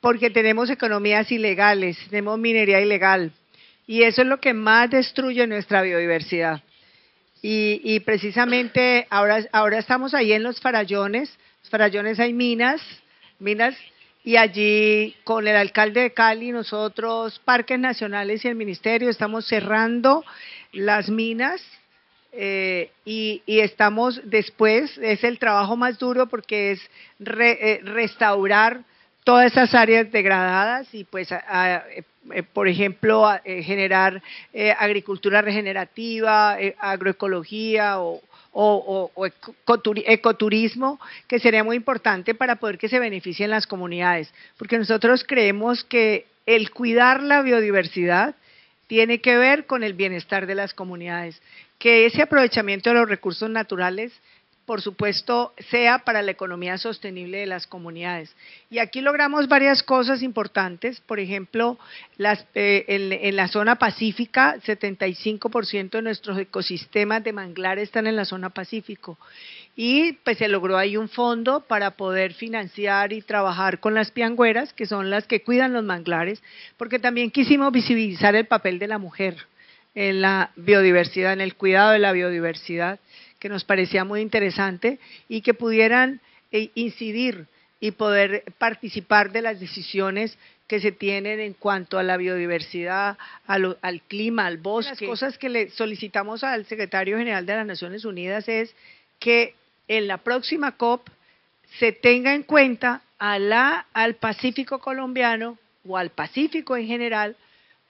porque tenemos economías ilegales, tenemos minería ilegal, y eso es lo que más destruye nuestra biodiversidad. Y, precisamente ahora, estamos ahí en los farallones, los farallones hay minas, minas, y allí con el alcalde de Cali, nosotros, Parques Nacionales y el Ministerio, estamos cerrando las minas eh, y, estamos después, es el trabajo más duro porque es eh, restaurar todas esas áreas degradadas y pues, eh, por ejemplo, eh, generar eh, agricultura regenerativa, agroecología o, ecoturismo, que sería muy importante para poder que se beneficien las comunidades, porque nosotros creemos que el cuidar la biodiversidad tiene que ver con el bienestar de las comunidades, que ese aprovechamiento de los recursos naturales por supuesto, sea para la economía sostenible de las comunidades. Y aquí logramos varias cosas importantes, por ejemplo, eh, en, la zona pacífica, 75% de nuestros ecosistemas de manglares están en la zona pacífico. Y pues se logró ahí un fondo para poder financiar y trabajar con las piangüeras, que son las que cuidan los manglares, porque también quisimos visibilizar el papel de la mujer en la biodiversidad, en el cuidado de la biodiversidad que nos parecía muy interesante y que pudieran eh, incidir y poder participar de las decisiones que se tienen en cuanto a la biodiversidad, al clima, al bosque. Las cosas que le solicitamos al secretario general de las Naciones Unidas es que en la próxima COP se tenga en cuenta a la, al Pacífico colombiano o al Pacífico en general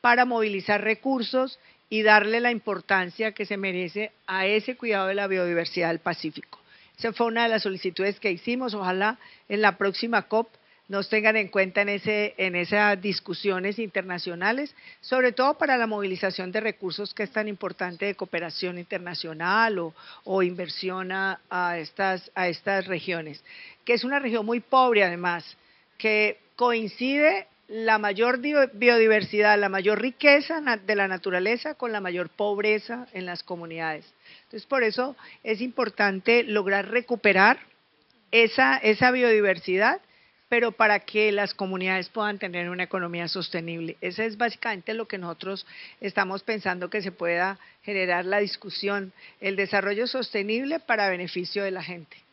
para movilizar recursos y darle la importancia que se merece a ese cuidado de la biodiversidad del Pacífico. Esa fue una de las solicitudes que hicimos. Ojalá en la próxima COP nos tengan en cuenta en, ese, en esas discusiones internacionales, sobre todo para la movilización de recursos que es tan importante de cooperación internacional o, inversión a, a, estas, a estas regiones, que es una región muy pobre además, que coincide la mayor biodiversidad, la mayor riqueza de la naturaleza con la mayor pobreza en las comunidades. Entonces, por eso es importante lograr recuperar esa, biodiversidad, pero para que las comunidades puedan tener una economía sostenible. Ese es básicamente lo que nosotros estamos pensando que se pueda generar la discusión, el desarrollo sostenible para beneficio de la gente.